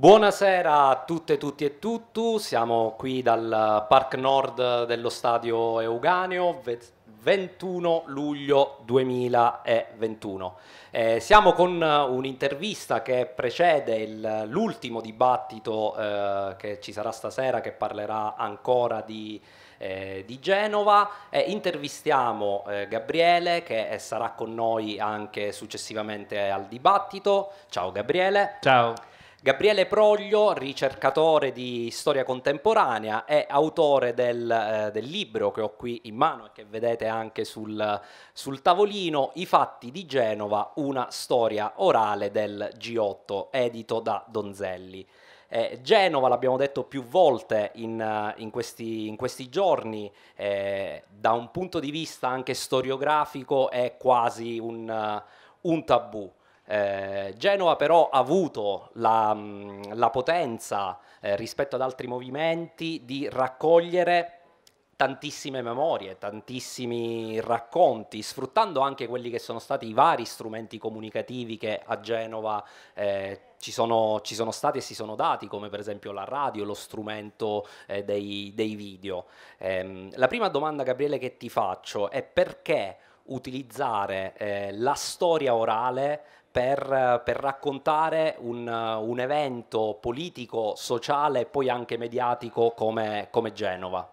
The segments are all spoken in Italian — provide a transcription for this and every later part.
Buonasera a tutte, tutti e tutti, siamo qui dal Park Nord dello Stadio Euganeo, 21 luglio 2021. Eh, siamo con un'intervista che precede l'ultimo dibattito eh, che ci sarà stasera che parlerà ancora di eh, di Genova. Eh, intervistiamo eh, Gabriele che eh, sarà con noi anche successivamente al dibattito. Ciao Gabriele. Ciao. Gabriele Proglio, ricercatore di storia contemporanea, è autore del, eh, del, libro che ho qui in mano e che vedete anche sul, sul tavolino, I fatti di Genova, una storia orale del G8, edito da Donzelli. Eh, Genova, l'abbiamo detto più volte in, eh, in, questi, in questi, giorni, eh, da un punto di vista anche storiografico è quasi un, eh, un tabù. Eh, Genova però ha avuto la, mm, la potenza eh, rispetto ad altri movimenti di raccogliere tantissime memorie, tantissimi racconti, sfruttando anche quelli che sono stati i vari strumenti comunicativi che a Genova eh, ci, sono, ci, sono, stati e si sono dati, come per esempio la radio, lo strumento eh, dei, dei, video. Eh, la prima domanda, Gabriele, che ti faccio è perché utilizzare eh, la storia orale per, per raccontare un, un, evento politico, sociale e poi anche mediatico come, come Genova?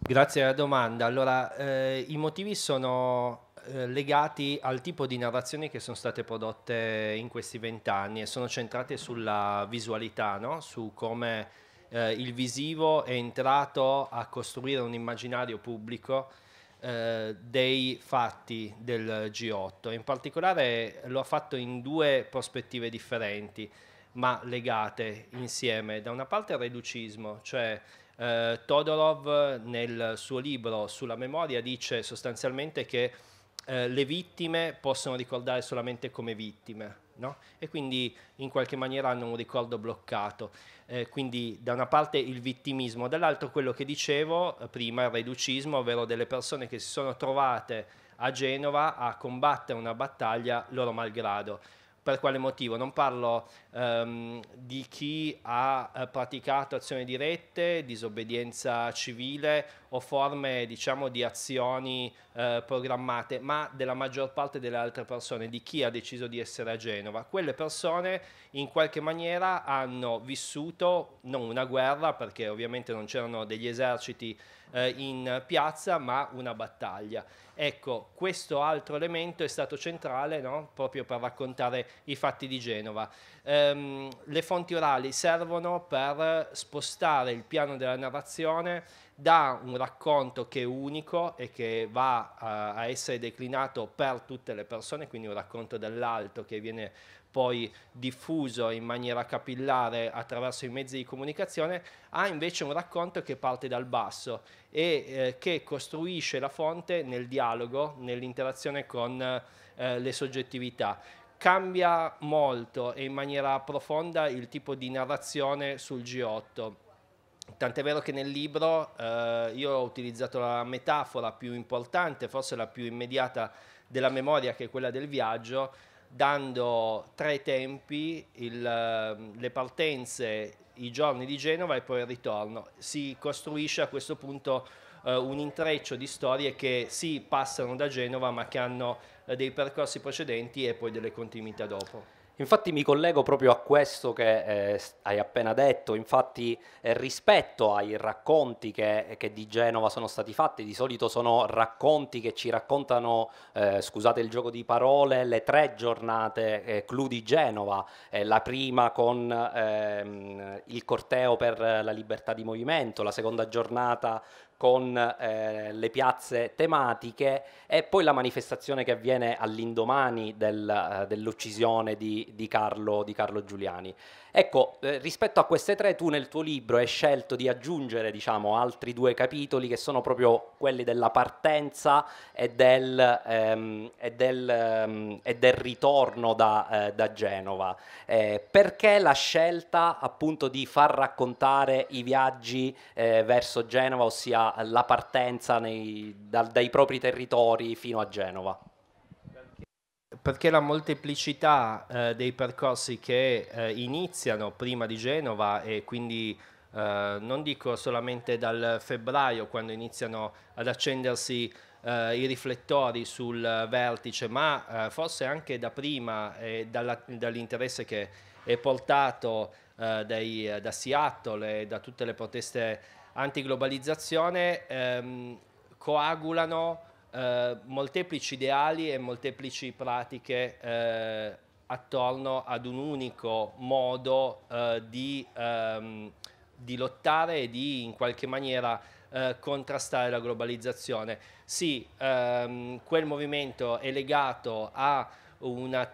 Grazie alla domanda. Allora, eh, i motivi sono eh, legati al tipo di narrazioni che sono state prodotte in questi vent'anni e sono centrate sulla visualità, no? su come eh, il visivo è entrato a costruire un immaginario pubblico eh, dei fatti del G8. In particolare lo ha fatto in due prospettive differenti, ma legate insieme. Da una parte il reducismo, cioè eh, Todorov nel suo libro sulla memoria dice sostanzialmente che eh, le vittime possono ricordare solamente come vittime. No? E quindi in qualche maniera hanno un ricordo bloccato. Eh, quindi da una parte il vittimismo, dall'altro quello che dicevo eh, prima, il reducismo, ovvero delle persone che si sono trovate a Genova a combattere una battaglia loro malgrado. Per quale motivo? Non parlo ehm, di chi ha eh, praticato azioni dirette, disobbedienza civile o forme diciamo di azioni eh, programmate, ma della maggior parte delle altre persone, di chi ha deciso di essere a Genova. Quelle persone in qualche maniera hanno vissuto non una guerra, perché ovviamente non c'erano degli eserciti eh, in piazza, ma una battaglia. Ecco, questo altro elemento è stato centrale no? proprio per raccontare i fatti di Genova. Ehm, le fonti orali servono per spostare il piano della narrazione dà un racconto che è unico e che va a, a essere declinato per tutte le persone, quindi un racconto dall'alto che viene poi diffuso in maniera capillare attraverso i mezzi di comunicazione, ha invece un racconto che parte dal basso e eh, che costruisce la fonte nel dialogo, nell'interazione con eh, le soggettività. Cambia molto e in maniera profonda il tipo di narrazione sul G8 Tant'è vero che nel libro eh, io ho utilizzato la metafora più importante, forse la più immediata della memoria, che è quella del viaggio, dando tre tempi, il, eh, le partenze, i giorni di Genova e poi il ritorno. Si costruisce a questo punto eh, un intreccio di storie che sì passano da Genova ma che hanno eh, dei percorsi precedenti e poi delle continuità dopo. Infatti mi collego proprio a questo che eh, hai appena detto, infatti eh, rispetto ai racconti che, che, di Genova sono stati fatti, di solito sono racconti che ci raccontano, eh, scusate il gioco di parole, le tre giornate eh, clou di Genova, eh, la prima con ehm, il corteo per la libertà di movimento, la seconda giornata con eh, le piazze tematiche e poi la manifestazione che avviene all'indomani del, eh, dell'uccisione di di, Carlo, di Carlo, Giuliani. Ecco, eh, rispetto a queste tre, tu nel tuo libro hai scelto di aggiungere diciamo, altri due capitoli che sono proprio quelli della partenza e del, ehm, e del, ehm, e del ritorno da, eh, da Genova. Eh, perché la scelta appunto di far raccontare i viaggi eh, verso Genova, ossia la partenza nei, dal, dai propri territori fino a Genova? perché la molteplicità eh, dei percorsi che eh, iniziano prima di Genova e quindi eh, non dico solamente dal febbraio quando iniziano ad accendersi eh, i riflettori sul vertice, ma eh, forse anche da prima e dall'interesse che è portato eh, dai, da Seattle e da tutte le proteste antiglobalizzazione, ehm, coagulano eh, molteplici ideali e molteplici pratiche eh, attorno ad un unico modo eh, di, ehm, di, lottare e di in qualche maniera eh, contrastare la globalizzazione. Sì, ehm, quel movimento è legato a una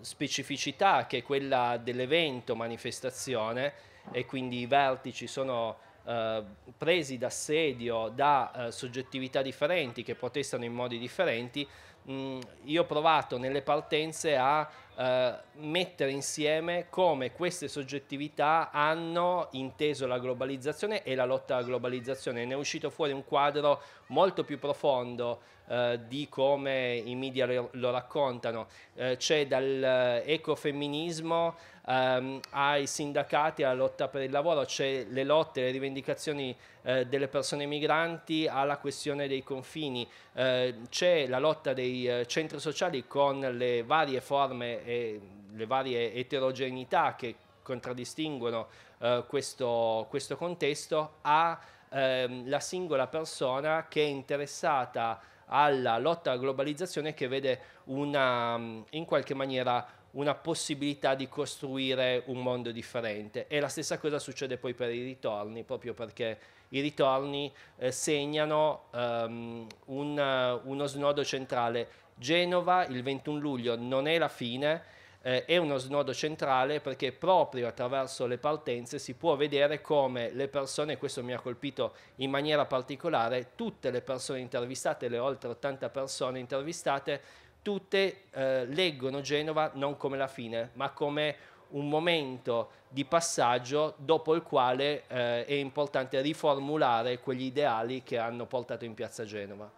specificità che è quella dell'evento manifestazione e quindi i vertici sono eh, presi d'assedio da eh, soggettività differenti che protestano in modi differenti, mh, mm, io ho provato nelle partenze a eh, mettere insieme come queste soggettività hanno inteso la globalizzazione e la lotta alla globalizzazione. Ne è uscito fuori un quadro molto più profondo eh, di come i media lo, raccontano. Eh, c'è dall'ecofemminismo eh, ehm, ai sindacati, alla lotta per il lavoro, c'è le lotte, le rivendicazioni delle persone migranti alla questione dei confini, c'è la lotta dei dei eh, centri sociali con le varie forme e le varie eterogeneità che contraddistinguono eh, questo, questo, contesto a ehm, la singola persona che è interessata alla lotta alla globalizzazione che vede una, mm, in qualche maniera una possibilità di costruire un mondo differente. E la stessa cosa succede poi per i ritorni, proprio perché i ritorni eh, segnano um, un, eh, uno snodo centrale. Genova il 21 luglio non è la fine, eh, è uno snodo centrale perché proprio attraverso le partenze si può vedere come le persone, questo mi ha colpito in maniera particolare, tutte le persone intervistate, le oltre 80 persone intervistate, tutte eh, leggono Genova non come la fine, ma come un momento di passaggio dopo il quale eh, è importante riformulare quegli ideali che hanno portato in piazza Genova.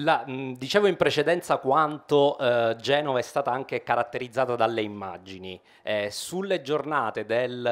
La, mh, dicevo in precedenza quanto eh, Genova è stata anche caratterizzata dalle immagini. Eh, sulle giornate del,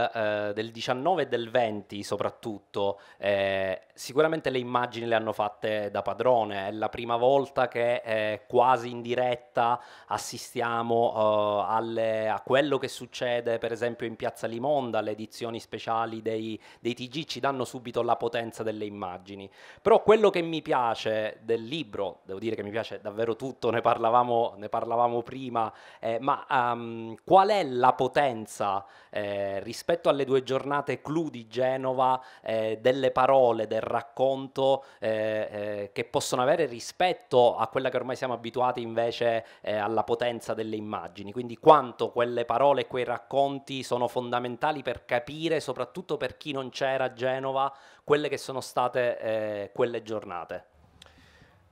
eh, del, 19 e del 20 soprattutto eh, sicuramente le immagini le hanno fatte da padrone, è la prima volta che eh, quasi in diretta assistiamo eh, alle, a quello che succede per esempio in Piazza Limonda, le edizioni speciali dei, dei, TG ci danno subito la potenza delle immagini. Però quello che mi piace del libro, devo dire che mi piace davvero tutto, ne parlavamo, ne parlavamo prima, eh, ma um, qual è la potenza eh, rispetto alle due giornate clou di Genova eh, delle parole, del racconto eh, eh, che possono avere rispetto a quella che ormai siamo abituati invece eh, alla potenza delle immagini, quindi quanto quelle parole e quei racconti sono fondamentali per capire, soprattutto per chi non c'era a Genova, quelle che sono state quelle giornate.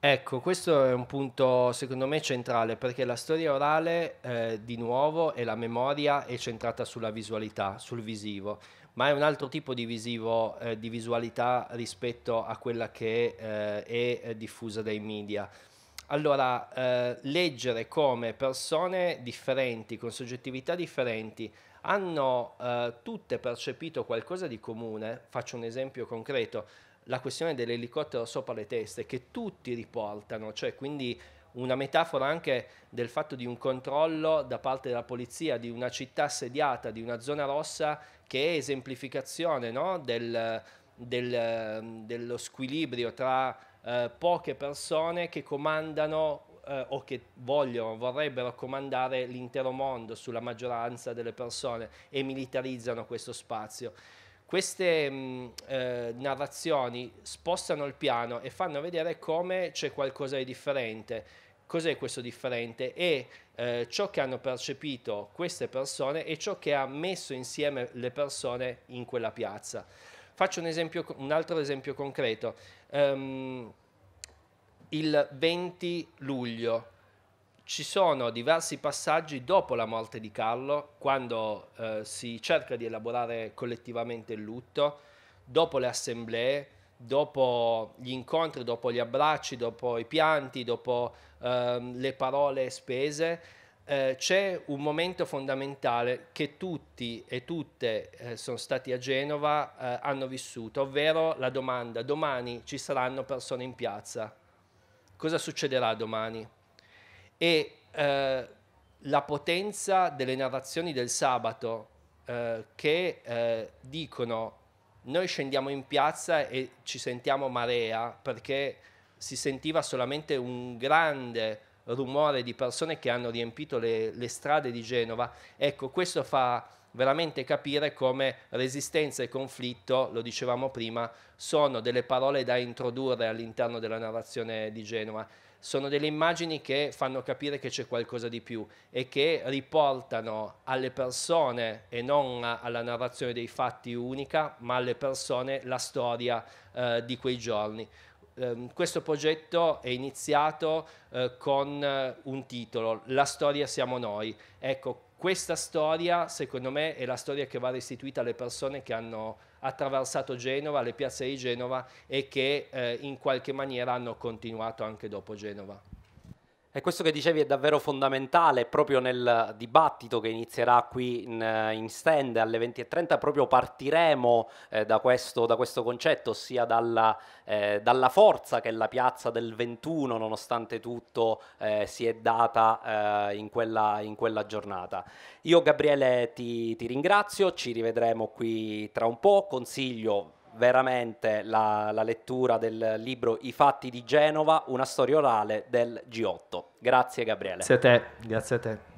Ecco, questo è un punto secondo me centrale perché la storia orale eh, di nuovo e la memoria è centrata sulla visualità, sul visivo, ma è un altro tipo di, visivo, eh, di visualità rispetto a quella che eh, è eh, diffusa dai media. Allora, eh, leggere come persone differenti, con soggettività differenti, hanno eh, tutte percepito qualcosa di comune, faccio un esempio concreto, la questione dell'elicottero sopra le teste che tutti riportano, cioè quindi una metafora anche del fatto di un controllo da parte della polizia di una città assediata, di una zona rossa, che è esemplificazione no? del, del, dello squilibrio tra eh, poche persone che comandano eh, o che vogliono, vorrebbero comandare l'intero mondo sulla maggioranza delle persone e militarizzano questo spazio queste mh, mm, eh, narrazioni spostano il piano e fanno vedere come c'è qualcosa di differente. Cos'è questo differente? E eh, ciò che hanno percepito queste persone e ciò che ha messo insieme le persone in quella piazza. Faccio un, esempio, un altro esempio concreto. Um, il 20 luglio ci sono diversi passaggi dopo la morte di Carlo, quando eh, si cerca di elaborare collettivamente il lutto, dopo le assemblee, dopo gli incontri, dopo gli abbracci, dopo i pianti, dopo ehm, le parole spese, eh, c'è un momento fondamentale che tutti e tutte eh, sono stati a Genova, eh, hanno vissuto, ovvero la domanda, domani ci saranno persone in piazza, cosa succederà domani? E eh, la potenza delle narrazioni del sabato eh, che eh, dicono noi scendiamo in piazza e ci sentiamo marea perché si sentiva solamente un grande rumore di persone che hanno riempito le, le, strade di Genova. Ecco, questo fa veramente capire come resistenza e conflitto, lo dicevamo prima, sono delle parole da introdurre all'interno della narrazione di Genova sono delle immagini che fanno capire che c'è qualcosa di più e che riportano alle persone e non alla narrazione dei fatti unica, ma alle persone la storia eh, di quei giorni. Eh, questo progetto è iniziato eh, con eh, un titolo, La storia siamo noi. Ecco, questa storia, secondo me, è la storia che va restituita alle persone che hanno attraversato Genova, le piazze di Genova e che eh, in qualche maniera hanno continuato anche dopo Genova. E questo che dicevi è davvero fondamentale proprio nel dibattito che inizierà qui in, eh, in stand alle 20.30, proprio partiremo eh, da, questo, da, questo, concetto, ossia dalla, eh, dalla, forza che la piazza del 21 nonostante tutto eh, si è data eh, in quella, in, quella, giornata. Io Gabriele ti, ti ringrazio, ci rivedremo qui tra un po', consiglio veramente la, la, lettura del libro I fatti di Genova, una storia orale del G8. Grazie Gabriele. Grazie a te, grazie a te.